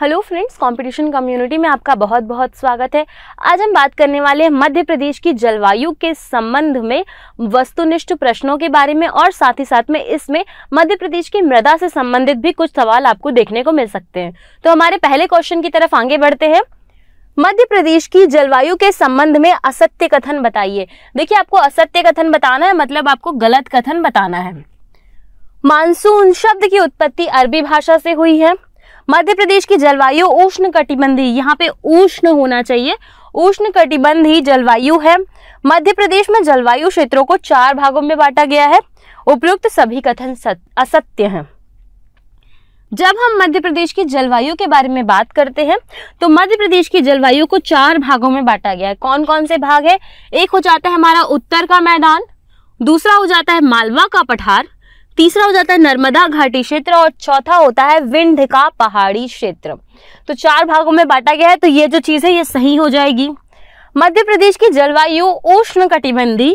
hello friends competition community में आपका बहुत बहुत स्वागत है आज हम बात करने वाले हैं मध्य प्रदेश की जलवायु के संबंध में वस्तुनिष्ठ प्रश्नों के बारे में और साथ ही साथ में इसमें मध्य प्रदेश की मृदा से संबंधित भी कुछ सवाल आपको देखने को मिल सकते हैं तो हमारे पहले क्वेश्चन की तरफ आगे बढ़ते हैं मध्य प्रदेश की जलवायु के संबंध में असत्य कथन बताइए देखिए आपको असत्य कथन बताना है मतलब आपको गलत कथन बताना है मानसून शब्द की उत्पत्ति अरबी भाषा से हुई है मध्य प्रदेश की जलवायु उष्ण कटिबंधी यहाँ पे उष्ण होना चाहिए उष्ण कटिबंधी जलवायु है मध्य प्रदेश में जलवायु क्षेत्रों को चार भागों में बांटा गया है उपयुक्त सभी कथन असत्य हैं जब हम मध्य प्रदेश की जलवायु के बारे में बात करते हैं तो मध्य प्रदेश की जलवायु को चार भागों में बांटा गया है कौन कौन से भाग है एक हो जाता है हमारा उत्तर का मैदान दूसरा हो जाता है मालवा का पठार तीसरा हो जाता है नर्मदा घाटी क्षेत्र और चौथा होता है का पहाड़ी क्षेत्र तो चार भागों में बांटा गया है तो ये जो चीज है ये सही हो जाएगी मध्य प्रदेश की जलवायु उष्ण कटिबंधी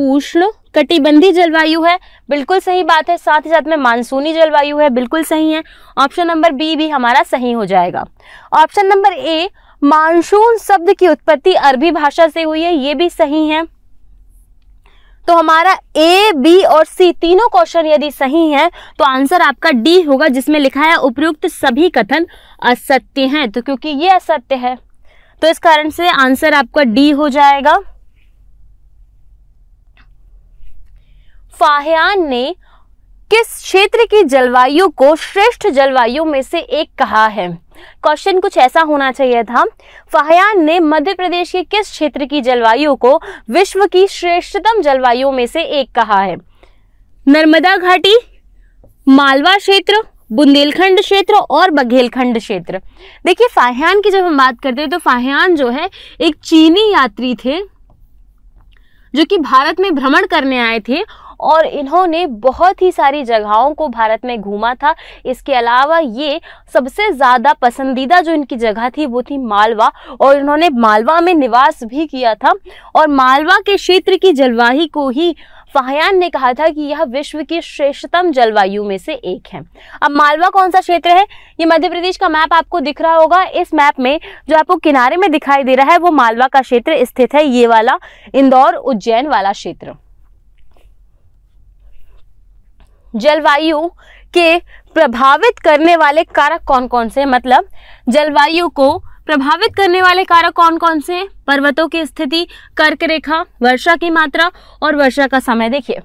उष्ण कटिबंधी जलवायु है बिल्कुल सही बात है साथ ही साथ में मानसूनी जलवायु है बिल्कुल सही है ऑप्शन नंबर बी भी हमारा सही हो जाएगा ऑप्शन नंबर ए मानसून शब्द की उत्पत्ति अरबी भाषा से हुई है ये भी सही है तो हमारा ए बी और सी तीनों क्वेश्चन यदि सही है तो आंसर आपका डी होगा जिसमें लिखा है उपयुक्त सभी कथन असत्य हैं तो क्योंकि ये असत्य है तो इस कारण से आंसर आपका डी हो जाएगा फाहयान ने किस क्षेत्र की जलवायु को श्रेष्ठ जलवायु में से एक कहा है क्वेश्चन कुछ ऐसा होना चाहिए था फहयान ने मध्य प्रदेश के किस क्षेत्र की जलवायु को विश्व की श्रेष्ठतम जलवायु में से एक कहा है नर्मदा घाटी मालवा क्षेत्र बुंदेलखंड क्षेत्र और बघेलखंड क्षेत्र देखिए फाहयान की जब हम बात करते हैं तो फाहयान जो है एक चीनी यात्री थे जो कि भारत में भ्रमण करने आए थे और इन्होंने बहुत ही सारी जगहों को भारत में घूमा था इसके अलावा ये सबसे ज़्यादा पसंदीदा जो इनकी जगह थी वो थी मालवा और इन्होंने मालवा में निवास भी किया था और मालवा के क्षेत्र की जलवाही को ही फाहयान ने कहा था कि यह विश्व की श्रेष्ठतम जलवायु में से एक है अब मालवा कौन सा क्षेत्र है ये मध्य प्रदेश का मैप आपको दिख रहा होगा इस मैप में जो आपको किनारे में दिखाई दे रहा है वो मालवा का क्षेत्र स्थित है ये वाला इंदौर उज्जैन वाला क्षेत्र जलवायु के प्रभावित करने वाले कारक कौन कौन से मतलब जलवायु को प्रभावित करने वाले कारक कौन कौन से पर्वतों की स्थिति कर्क रेखा वर्षा की मात्रा और वर्षा का समय देखिए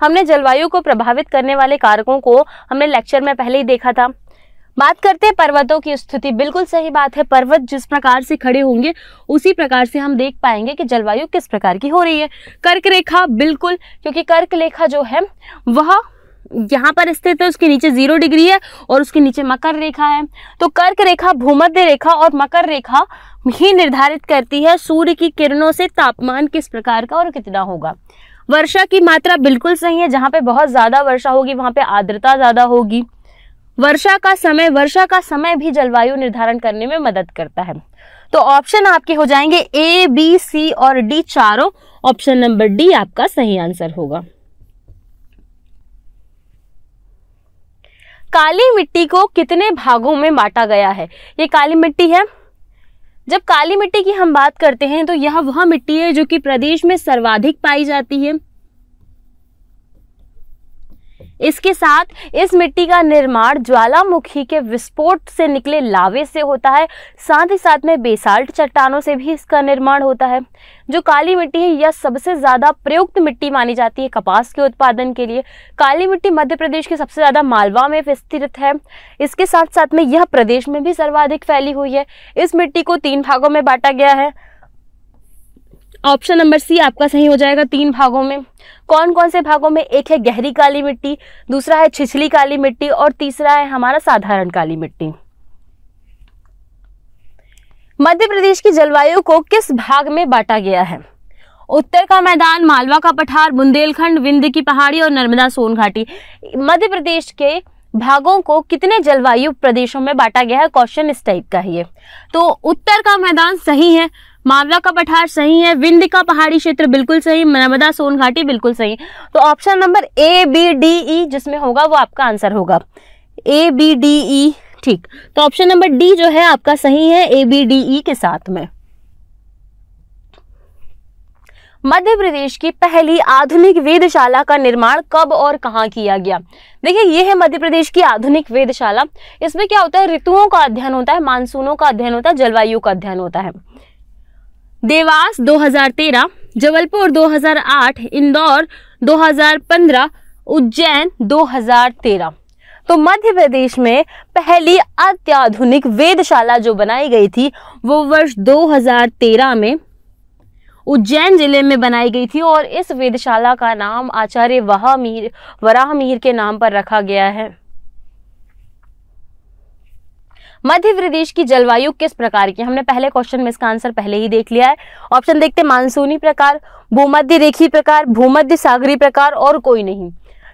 हमने जलवायु को प्रभावित करने वाले कारकों को हमने लेक्चर में पहले ही देखा था बात करते हैं पर्वतों की स्थिति बिल्कुल सही बात है पर्वत जिस प्रकार से खड़े होंगे उसी प्रकार से हम देख पाएंगे कि जलवायु किस प्रकार की हो रही है कर्क रेखा बिल्कुल क्योंकि कर्क रेखा जो है वह यहाँ पर स्थित है उसके नीचे जीरो डिग्री है और उसके नीचे मकर रेखा है तो कर्क रेखा भूमध्य रेखा और मकर रेखा ही निर्धारित करती है सूर्य की किरणों से तापमान किस प्रकार का और कितना होगा वर्षा की मात्रा बिल्कुल सही है जहाँ पे बहुत ज़्यादा वर्षा होगी वहाँ पे आर्द्रता ज़्यादा होगी वर्षा का समय वर्षा का समय भी जलवायु निर्धारण करने में मदद करता है तो ऑप्शन आपके हो जाएंगे ए बी सी और डी चारों ऑप्शन नंबर डी आपका सही आंसर होगा काली मिट्टी को कितने भागों में बांटा गया है ये काली मिट्टी है जब काली मिट्टी की हम बात करते हैं तो यह वह मिट्टी है जो कि प्रदेश में सर्वाधिक पाई जाती है इसके साथ इस मिट्टी का निर्माण ज्वालामुखी के विस्फोट से निकले लावे से होता है साथ ही साथ में बेसाल्ट चट्टानों से भी इसका निर्माण होता है जो काली मिट्टी है यह सबसे ज़्यादा प्रयुक्त मिट्टी मानी जाती है कपास के उत्पादन के लिए काली मिट्टी मध्य प्रदेश के सबसे ज़्यादा मालवा में विस्तृत है इसके साथ साथ में यह प्रदेश में भी सर्वाधिक फैली हुई है इस मिट्टी को तीन भागों में बांटा गया है ऑप्शन नंबर सी आपका सही हो जाएगा तीन भागों में कौन कौन से भागों में एक है गहरी काली मिट्टी दूसरा है छिछली काली मिट्टी और तीसरा है हमारा साधारण काली मिट्टी मध्य प्रदेश की जलवायु को किस भाग में बांटा गया है उत्तर का मैदान मालवा का पठार बुंदेलखंड विंध्य की पहाड़ी और नर्मदा सोन घाटी मध्य प्रदेश के भागों को कितने जलवायु प्रदेशों में बांटा गया है क्वेश्चन इस टाइप का है ये तो उत्तर का मैदान सही है मावला का पठार सही है विंध्य का पहाड़ी क्षेत्र बिल्कुल सही नर्मदा सोन घाटी बिल्कुल सही तो option number A B D E जिसमें होगा वो आपका आंसर होगा ए बी डी ई ठीक तो ऑप्शन नंबर डी जो है आपका सही है ए बी डी ई के साथ में मध्य प्रदेश की पहली आधुनिक वेदशाला का निर्माण कब और कहाँ किया गया देखिए ये है मध्य प्रदेश की आधुनिक वेदशाला इसमें क्या होता है ऋतुओं का अध्ययन होता है मानसूनों का अध्ययन होता है जलवायु का अध्ययन होता है देवास 2013 जबलपुर 2008 इंदौर 2015 उज्जैन 2013 तो मध्य प्रदेश में पहली अत्याधुनिक वेदशाला जो बनाई गई थी वो वर्ष 2013 में उज्जैन जिले में बनाई गई थी और इस वेदशाला का नाम आचार्य वहामीर मीर के नाम पर रखा गया है मध्य प्रदेश की जलवायु किस प्रकार की हमने पहले क्वेश्चन में इसका आंसर पहले ही देख लिया है ऑप्शन देखते हैं मानसूनी प्रकार भूमध्य रेखी प्रकार भूमध्य सागरी प्रकार और कोई नहीं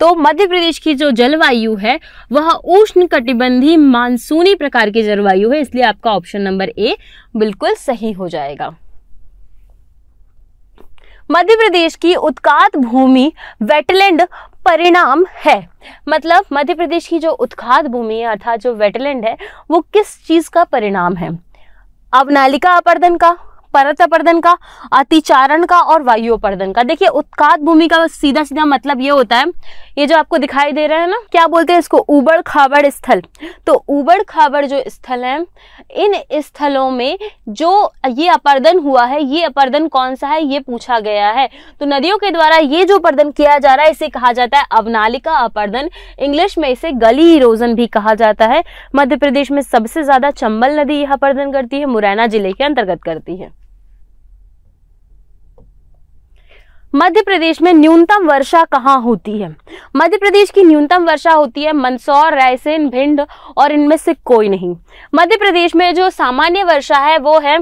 तो मध्य प्रदेश की जो जलवायु है वह उष्ण कटिबंधी मानसूनी प्रकार की जलवायु है इसलिए आपका ऑप्शन नंबर ए बिल्कुल सही हो जाएगा मध्य प्रदेश की उत्कात भूमि वेटलैंड परिणाम है मतलब मध्य प्रदेश की जो उत्खाद भूमि है अर्थात जो वेटलैंड है वो किस चीज़ का परिणाम है अवनालिका अपर्दन का परत अपर्दन का अतिचारण का और वायु अपर्दन का देखिए उत्कात भूमि का सीधा सीधा मतलब ये होता है ये जो आपको दिखाई दे रहा है ना क्या बोलते हैं इसको उबड़ खाबड़ स्थल तो उबड़ खाबड़ जो स्थल है इन स्थलों में जो ये अपर्दन हुआ है ये अपर्दन कौन सा है ये पूछा गया है तो नदियों के द्वारा ये जो अपर्दन किया जा रहा है इसे कहा जाता है अवनालिका अपर्दन इंग्लिश में इसे गली इरोजन भी कहा जाता है मध्य प्रदेश में सबसे ज्यादा चंबल नदी यह अपर्दन करती है मुरैना जिले के अंतर्गत करती है मध्य प्रदेश में न्यूनतम वर्षा कहाँ होती है मध्य प्रदेश की न्यूनतम वर्षा होती है मंदसौर रायसेन भिंड और इनमें से कोई नहीं मध्य प्रदेश में जो सामान्य वर्षा है वो है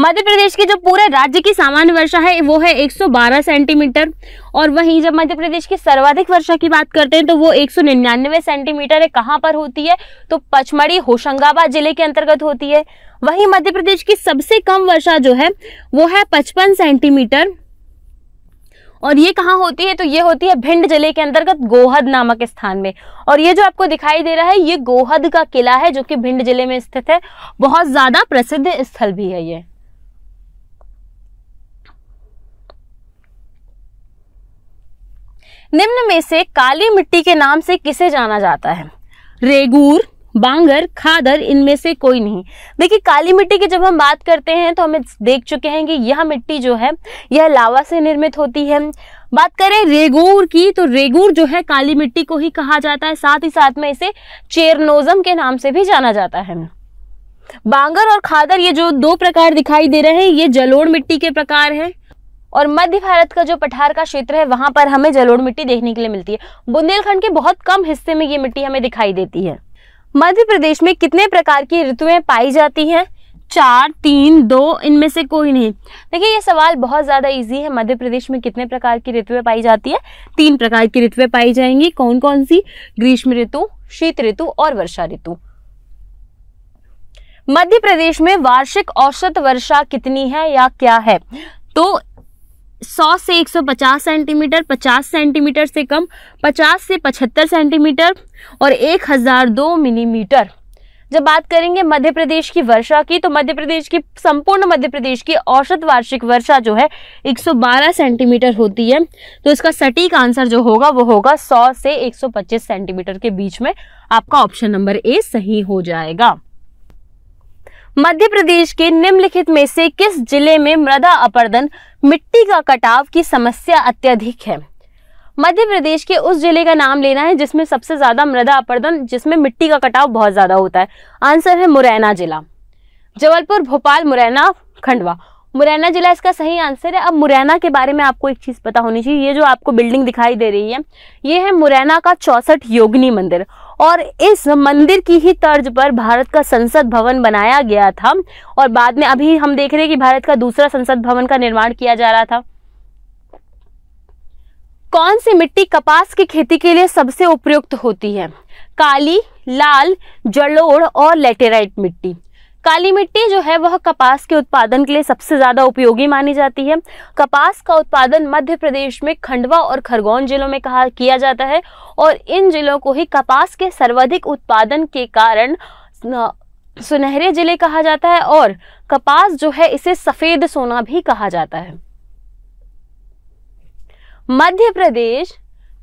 मध्य प्रदेश के जो पूरे राज्य की सामान्य वर्षा है वो है 112 सेंटीमीटर और वहीं जब मध्य प्रदेश की सर्वाधिक वर्षा की बात करते हैं तो वो 199 सेंटीमीटर है कहाँ पर होती है तो पचमढ़ी होशंगाबाद जिले के अंतर्गत होती है वहीं मध्य प्रदेश की सबसे कम वर्षा जो है वो है पचपन सेंटीमीटर और ये कहाँ होती है तो ये होती है भिंड जिले के अंतर्गत गोहद नामक स्थान में और ये जो आपको दिखाई दे रहा है ये गोहद का किला है जो कि भिंड जिले में स्थित है बहुत ज्यादा प्रसिद्ध स्थल भी है ये निम्न में से काली मिट्टी के नाम से किसे जाना जाता है रेगूर बांगर खादर इनमें से कोई नहीं देखिए काली मिट्टी की जब हम बात करते हैं तो हमें देख चुके हैं कि यह मिट्टी जो है यह लावा से निर्मित होती है बात करें रेगूर की तो रेगूर जो है काली मिट्टी को ही कहा जाता है साथ ही साथ में इसे चेरनोजम के नाम से भी जाना जाता है बांगर और खादर ये जो दो प्रकार दिखाई दे रहे हैं ये जलोड़ मिट्टी के प्रकार है और मध्य भारत का जो पठार का क्षेत्र है वहां पर हमें जलोड़ मिट्टी देखने के लिए मिलती है बुंदेलखंड के बहुत कम हिस्से में ये मिट्टी हमें दिखाई देती है मध्य प्रदेश में कितने प्रकार की ऋतुएं पाई जाती हैं चार तीन दो इनमें से कोई नहीं देखिए ये सवाल बहुत ज़्यादा इजी है मध्य प्रदेश में कितने प्रकार की ऋतुएं पाई जाती है तीन प्रकार की ऋतुएं पाई जाएंगी कौन कौन सी ग्रीष्म ऋतु शीत ऋतु और वर्षा ऋतु मध्य प्रदेश में वार्षिक औसत वर्षा कितनी है या क्या है तो 100 से 150 सेंटीमीटर 50 सेंटीमीटर से कम 50 से 75 सेंटीमीटर और 1002 मिलीमीटर जब बात करेंगे मध्य प्रदेश की वर्षा की तो मध्य प्रदेश की संपूर्ण मध्य प्रदेश की औसत वार्षिक वर्षा जो है 112 सेंटीमीटर होती है तो इसका सटीक आंसर जो होगा वो होगा 100 से 125 सेंटीमीटर के बीच में आपका ऑप्शन नंबर ए सही हो जाएगा मध्य प्रदेश के निम्नलिखित में से किस जिले में मृदा अपर्दन मिट्टी का कटाव की समस्या अत्यधिक है मध्य प्रदेश के उस जिले का नाम लेना है जिसमें सबसे ज्यादा मृदा अपर्दन जिसमें मिट्टी का कटाव बहुत ज्यादा होता है आंसर है मुरैना जिला जबलपुर भोपाल मुरैना खंडवा मुरैना जिला इसका सही आंसर है अब मुरैना के बारे में आपको एक चीज़ पता होनी चाहिए ये जो आपको बिल्डिंग दिखाई दे रही है ये है मुरैना का चौसठ योगिनी मंदिर और इस मंदिर की ही तर्ज पर भारत का संसद भवन बनाया गया था और बाद में अभी हम देख रहे हैं कि भारत का दूसरा संसद भवन का निर्माण किया जा रहा था कौन सी मिट्टी कपास की खेती के लिए सबसे उपयुक्त होती है काली लाल जलोड़ और लेटेराइट मिट्टी काली मिट्टी जो है वह कपास के उत्पादन के लिए सबसे ज्यादा उपयोगी मानी जाती है कपास का उत्पादन मध्य प्रदेश में खंडवा और खरगोन जिलों में कहा किया जाता है और इन जिलों को ही कपास के सर्वाधिक उत्पादन के कारण सुनहरे जिले कहा जाता है और कपास जो है इसे सफेद सोना भी कहा जाता है मध्य प्रदेश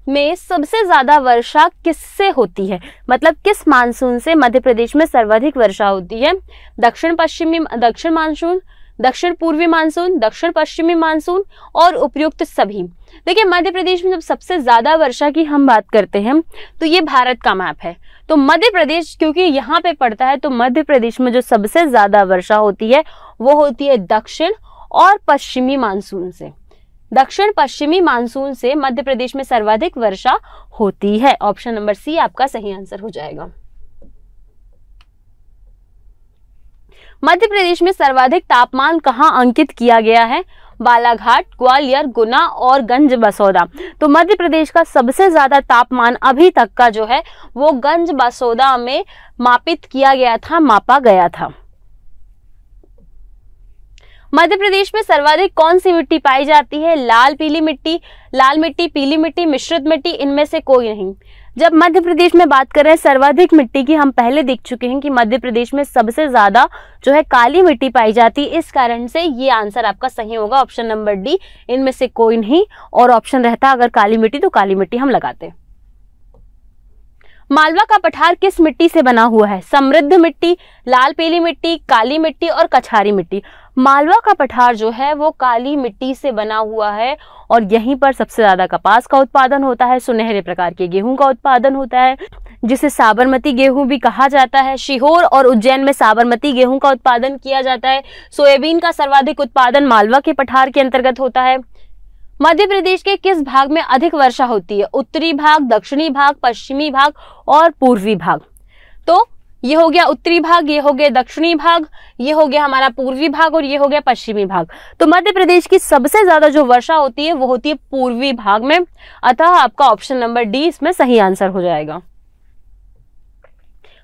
में सबसे ज्यादा वर्षा किससे होती है मतलब किस मानसून से मध्य प्रदेश में सर्वाधिक वर्षा होती है दक्षिण पश्चिमी दक्षिण मानसून दक्षिण पूर्वी मानसून दक्षिण पश्चिमी मानसून और उपयुक्त सभी देखिए मध्य प्रदेश में जब सबसे ज़्यादा वर्षा की हम बात करते हैं तो ये भारत का मैप है तो मध्य प्रदेश क्योंकि यहाँ पे पड़ता है तो मध्य प्रदेश में जो सबसे ज़्यादा वर्षा होती है वो होती है दक्षिण और पश्चिमी मानसून से दक्षिण पश्चिमी मानसून से मध्य प्रदेश में सर्वाधिक वर्षा होती है ऑप्शन नंबर सी आपका सही आंसर हो जाएगा मध्य प्रदेश में सर्वाधिक तापमान कहाँ अंकित किया गया है बालाघाट ग्वालियर गुना और गंज बसौदा तो मध्य प्रदेश का सबसे ज़्यादा तापमान अभी तक का जो है वो गंज बसौदा में मापित किया गया था मापा गया था मध्य प्रदेश में सर्वाधिक कौन सी मिट्टी पाई जाती है लाल पीली मिट्टी लाल मिट्टी पीली मिट्टी मिश्रित मिट्टी इनमें से कोई नहीं जब मध्य प्रदेश में बात कर रहे हैं सर्वाधिक मिट्टी की हम पहले देख चुके हैं कि मध्य प्रदेश में सबसे ज्यादा जो है काली मिट्टी पाई जाती है इस कारण से ये आंसर आपका सही होगा ऑप्शन नंबर डी इनमें से कोई नहीं और ऑप्शन रहता अगर काली मिट्टी तो काली मिट्टी हम लगाते मालवा का पठार किस मिट्टी से बना हुआ है समृद्ध मिट्टी लाल पीली मिट्टी काली मिट्टी और कछारी मिट्टी मालवा का पठार जो है वो काली मिट्टी से बना हुआ है और यहीं पर सबसे ज्यादा कपास का उत्पादन होता है सुनहरे प्रकार के गेहूं का उत्पादन होता है जिसे साबरमती गेहूं भी कहा जाता है शिहोर और उज्जैन में साबरमती गेहूं का उत्पादन किया जाता है सोयाबीन का सर्वाधिक उत्पादन मालवा के पठार के अंतर्गत होता है मध्य प्रदेश के किस भाग में अधिक वर्षा होती है उत्तरी भाग दक्षिणी भाग पश्चिमी भाग और पूर्वी भाग ये हो गया उत्तरी भाग ये हो गया दक्षिणी भाग ये हो गया हमारा पूर्वी भाग और ये हो गया पश्चिमी भाग तो मध्य प्रदेश की सबसे ज्यादा जो वर्षा होती है वो होती है पूर्वी भाग में अतः आपका ऑप्शन नंबर डी इसमें सही आंसर हो जाएगा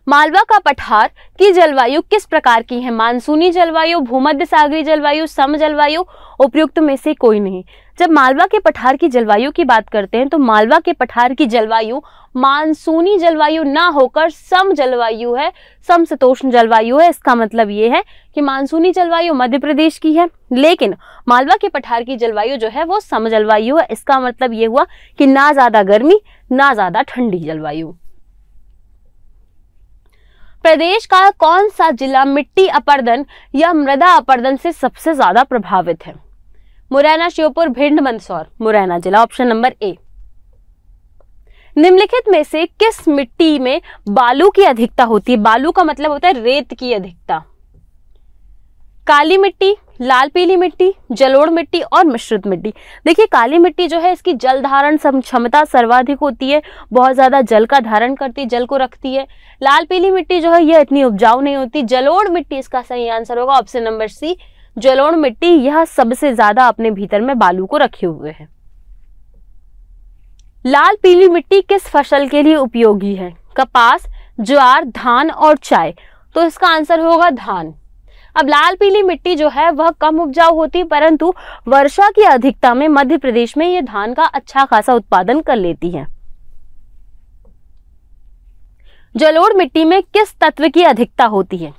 मालवा का पठार की जलवायु किस प्रकार की है मानसूनी जलवायु भूमध्य सागरी जलवायु सम जलवायु उपयुक्त में से कोई नहीं जब मालवा के पठार की जलवायु की बात करते हैं तो मालवा के पठार की जलवायु मानसूनी जलवायु ना होकर सम जलवायु है सम समशीतोष्ण जलवायु है इसका मतलब ये है कि मानसूनी जलवायु मध्य प्रदेश की है लेकिन मालवा के पठार की जलवायु जो है वो सम जलवायु है इसका मतलब ये हुआ कि ना ज्यादा गर्मी ना ज्यादा ठंडी जलवायु प्रदेश का कौन सा जिला मिट्टी अपर्दन या मृदा अपर्दन से सबसे ज्यादा प्रभावित है मुरैना श्योपुर भिंड मंदसौर मुरैना जिला ऑप्शन नंबर ए निम्नलिखित में से किस मिट्टी में बालू की अधिकता होती है बालू का मतलब होता है रेत की अधिकता काली मिट्टी लाल पीली मिट्टी जलोड़ मिट्टी और मिश्रित मिट्टी देखिए काली मिट्टी जो है इसकी जल धारण क्षमता सर्वाधिक होती है बहुत ज़्यादा जल का धारण करती है जल को रखती है लाल पीली मिट्टी जो है यह इतनी उपजाऊ नहीं होती जलोड़ मिट्टी इसका सही आंसर होगा ऑप्शन नंबर सी जलोण मिट्टी यह सबसे ज्यादा अपने भीतर में बालू को रखे हुए है लाल पीली मिट्टी किस फसल के लिए उपयोगी है कपास ज्वार धान और चाय तो इसका आंसर होगा धान अब लाल पीली मिट्टी जो है वह कम उपजाऊ होती परंतु वर्षा की अधिकता में मध्य प्रदेश में यह धान का अच्छा खासा उत्पादन कर लेती है जलोढ़ मिट्टी में किस तत्व की अधिकता होती है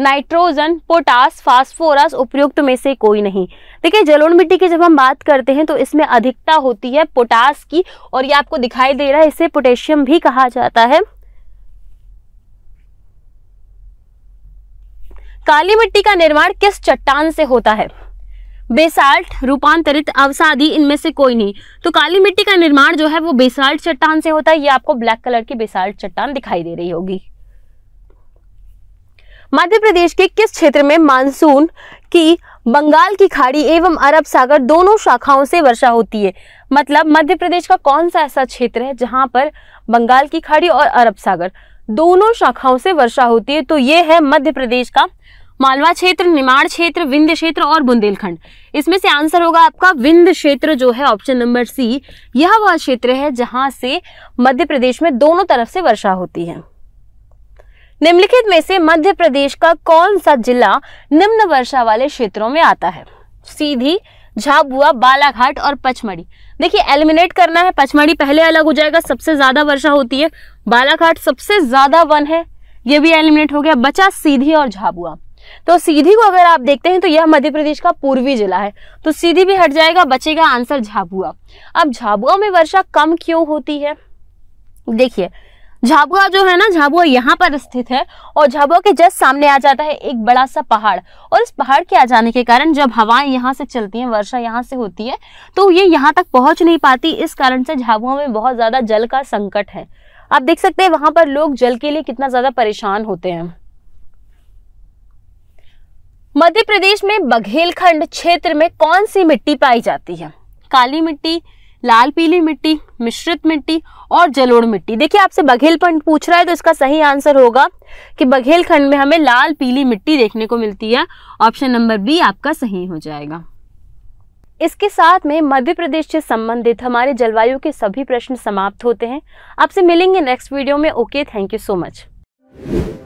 नाइट्रोजन पोटास फास्फोरस उपयुक्त में से कोई नहीं देखिए जलोढ़ मिट्टी की जब हम बात करते हैं तो इसमें अधिकता होती है पोटास की और ये आपको दिखाई दे रहा है इसे पोटेशियम भी कहा जाता है काली मिट्टी का निर्माण किस चट्टान से होता है बेसाल्ट रूपांतरित अवसादी इनमें से कोई नहीं तो काली मिट्टी का निर्माण जो है वो बेसाल्ट चट्टान से होता है ये आपको ब्लैक कलर की बेसाल्ट चट्टान दिखाई दे रही होगी मध्य प्रदेश के किस क्षेत्र में मानसून की बंगाल की खाड़ी एवं अरब सागर दोनों शाखाओं से वर्षा होती है मतलब मध्य प्रदेश का कौन सा ऐसा क्षेत्र है जहां पर बंगाल की खाड़ी और अरब सागर दोनों शाखाओं से वर्षा होती है तो ये है मध्य प्रदेश का मालवा क्षेत्र निमाड़ क्षेत्र विंध्य क्षेत्र और बुंदेलखंड इसमें से आंसर होगा आपका विंध्य क्षेत्र जो है ऑप्शन नंबर सी यह वह क्षेत्र है जहां से मध्य प्रदेश में दोनों तरफ से वर्षा होती है निम्नलिखित में से मध्य प्रदेश का कौन सा जिला निम्न वर्षा वाले क्षेत्रों में आता है सीधी झाबुआ बालाघाट और पचमढ़ी देखिए एलिमिनेट करना है पचमढ़ी पहले अलग हो जाएगा सबसे ज्यादा वर्षा होती है बालाघाट सबसे ज्यादा वन है ये भी एलिमिनेट हो गया बचा सीधी और झाबुआ तो सीधी को अगर आप देखते हैं तो यह मध्य प्रदेश का पूर्वी जिला है तो सीधी भी हट जाएगा बचेगा आंसर झाबुआ अब झाबुआ में वर्षा कम क्यों होती है देखिए झाबुआ जो है ना झाबुआ यहाँ पर स्थित है और झाबुआ के जस्ट सामने आ जाता है एक बड़ा सा पहाड़ और इस पहाड़ के आ जाने के कारण जब हवाएं यहाँ से चलती हैं वर्षा यहाँ से होती है तो ये यहाँ तक पहुँच नहीं पाती इस कारण से झाबुआ में बहुत ज़्यादा जल का संकट है आप देख सकते हैं वहाँ पर लोग जल के लिए कितना ज़्यादा परेशान होते हैं मध्य प्रदेश में बघेलखंड क्षेत्र में कौन सी मिट्टी पाई जाती है काली मिट्टी लाल पीली मिट्टी मिश्रित मिट्टी और जलोड़ मिट्टी देखिए आपसे बघेलखंड पूछ रहा है तो इसका सही आंसर होगा कि बघेलखंड में हमें लाल पीली मिट्टी देखने को मिलती है ऑप्शन नंबर बी आपका सही हो जाएगा इसके साथ में मध्य प्रदेश से संबंधित हमारे जलवायु के सभी प्रश्न समाप्त होते हैं आपसे मिलेंगे नेक्स्ट वीडियो में okay thank you so much